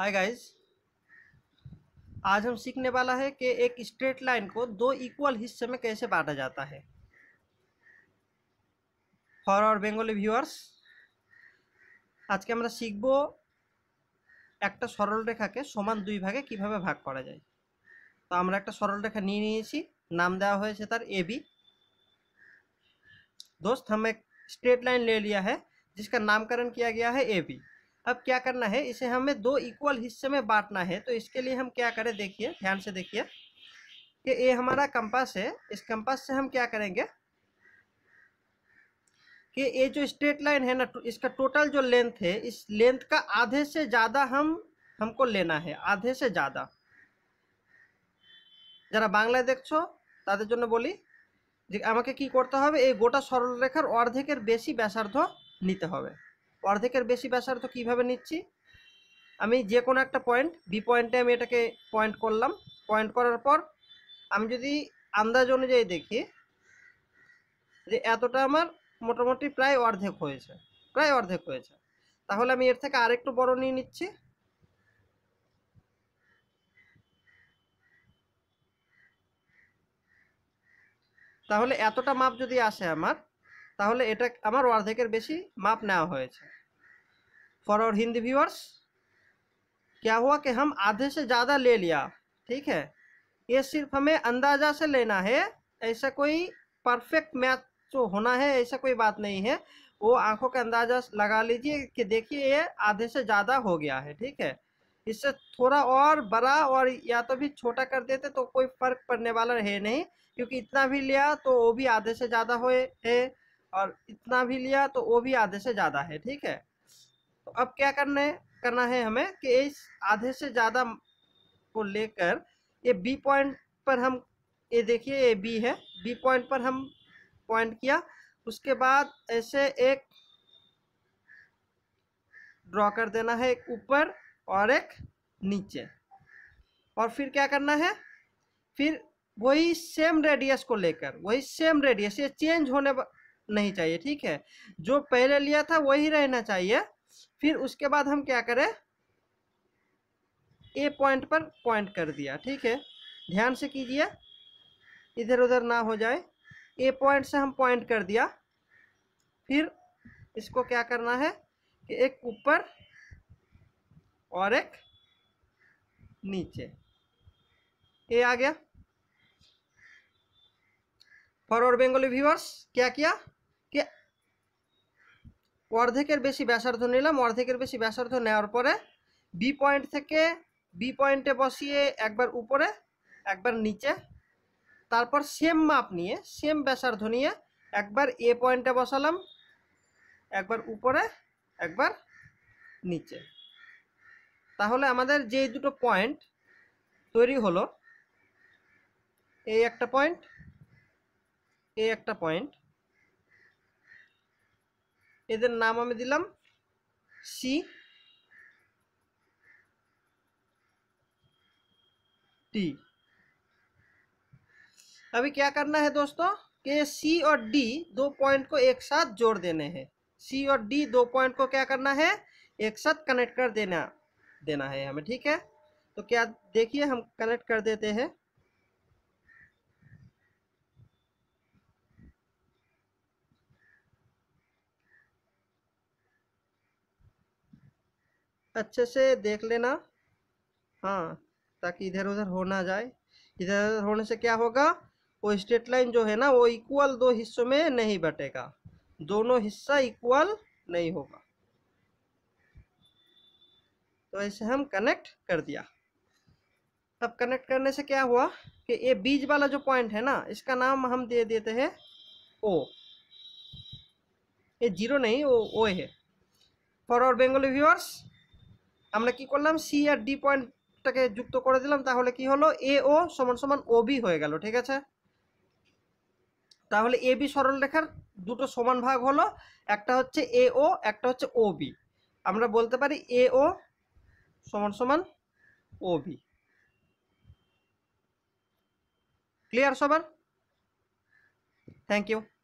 hi guys आज हम सीखने वाला है कि एक स्ट्रेट लाइन को दो इक्वल हिस्से में कैसे बांटा जाता है फॉर आवर বেঙ্গলি ভিউয়ার্স আজকে আমরা শিখব একটা সরল রেখাকে के समान दुई भागे ভাগ করা যায় তো আমরা একটা সরল রেখা নিয়ে নিয়েছি নাম দেওয়া হয়েছে তার ए बी दोस्त हमें स्ट्रेट लाइन ले लिया है जिसका नामकरण किया गया है ए बी अब क्या करना है इसे हमें दो इक्वल हिस्से में बांटना है तो इसके लिए हम क्या करें देखिए ध्यान से देखिए कि ये हमारा कंपास है इस कंपास से हम क्या करेंगे कि ये जो स्ट्रेट लाइन है ना तो इसका टोटल जो लेंथ है इस लेंथ का आधे से ज़्यादा हम हमको लेना है आधे से ज़्यादा যারা বাংলায় দেখছো তাদের জন্য বলি যে আমাকে কি করতে হবে এই গোটা সরলরেখার অর্ধেকের বেশি ব্যাসার্ধ নিতে হবে অর্ধেকের বেশি তো কিভাবে নিচ্ছি আমি যে কোনো একটা পয়েন্ট বি পয়েন্টে আমি এটাকে পয়েন্ট করলাম পয়েন্ট করার পর আমি যদি আন্দাজ অনুযায়ী দেখি যে এতটা আমার মোটামুটি প্রায় অর্ধেক হয়েছে প্রায় অর্ধেক হয়েছে তাহলে আমি এর থেকে আরেকটু বড় নিয়ে নিচ্ছি তাহলে এতটা মাপ যদি আসে আমার তাহলে এটা আমার অর্ধেকের বেশি মাপ নেওয়া হয়েছে ফর আওয়ার হিন্দি ভিউয়ার্স क्या हुआ कि हम आधे से ज़्यादा ले लिया ठीक है ये सिर्फ हमें अंदाज़ा से लेना है ऐसा कोई परफेक्ट मैच जो होना है ऐसा कोई बात नहीं है वो आंखों का अंदाज़ा लगा लीजिए कि देखिए ये आधे से ज़्यादा हो गया है ठीक है इससे थोड़ा और बड़ा और या तो भी छोटा कर देते तो कोई फर्क पड़ने वाला है नहीं क्योंकि इतना भी लिया तो वो भी आधे से ज़्यादा हो है और इतना भी लिया तो वो भी आधे से ज़्यादा है ठीक है तो अब क्या करने करना है हमें कि इस आधे से ज़्यादा को लेकर ये बी पॉइंट पर हम ये देखिए ये बी है बी पॉइंट पर हम पॉइंट किया उसके बाद ऐसे एक ड्रॉ कर देना है एक ऊपर और एक नीचे और फिर क्या करना है फिर वही सेम रेडियस को लेकर वही सेम रेडियस ये चेंज होने नहीं चाहिए ठीक है जो पहले लिया था वही रहना चाहिए फिर उसके बाद हम क्या करें ए पॉइंट पर पॉइंट कर दिया ठीक है ध्यान से कीजिए इधर उधर ना हो जाए ए पॉइंट से हम पॉइंट कर दिया फिर इसको क्या करना है कि एक ऊपर और एक नीचे ये आ गया फॉर और बेंगोली व्यूअर्स क्या किया অর্ধেকের বেশি ব্যাসার্ধ নিলাম অর্ধেকের বেশি ব্যাসার্ধ নেওয়ার পরে বি পয়েন্ট থেকে বি পয়েন্টে বসিয়ে একবার উপরে একবার নিচে তারপর সেম মাপ নিয়ে সেম ব্যাসার্ধ নিয়ে একবার এ পয়েন্টে বসালাম একবার উপরে একবার নিচে তাহলে আমাদের যে দুটো পয়েন্ট তৈরি হলো এই একটা পয়েন্ট এই একটা পয়েন্ট এদের নাম আমি দিলাম সি टी अभी क्या करना है दोस्तों कि सी और डी दो पॉइंट को एक साथ जोड़ देने हैं सी और डी दो पॉइंट को क्या करना है एक साथ कनेक्ट कर देना देना है हमें ठीक है तो क्या देखिए हम कनेक्ट कर देते हैं अच्छे से देख लेना हाँ ताकि इधर उधर हो ना जाए इधर उधर होने से क्या होगा वो स्ट्रेट लाइन जो है ना वो इक्वल दो हिस्सों में नहीं बटेगा दोनों हिस्सा इक्वल नहीं होगा तो ऐसे हम कनेक्ट कर दिया अब कनेक्ट करने से क्या हुआ कि ये बीज वाला जो पॉइंट है ना इसका नाम हम दे देते हैं ओ ये जीरो नहीं ओ ओ है फॉर आवर बेंगोली व्यूअर्स আমরা কি করলাম সি আর ডি পয়েন্টটাকে যুক্ত করে দিলাম তাহলে কি হলো এ ও সমান সমান ও বি হয়ে গেল ঠিক আছে তাহলে এ বি সরলরেখার দুটো সমান ভাগ হলো একটা হচ্ছে এ ও একটা হচ্ছে ও বি আমরা বলতে পারি এ ও সমান সমান ও বি ক্লিয়ার সবার থ্যাংক ইউ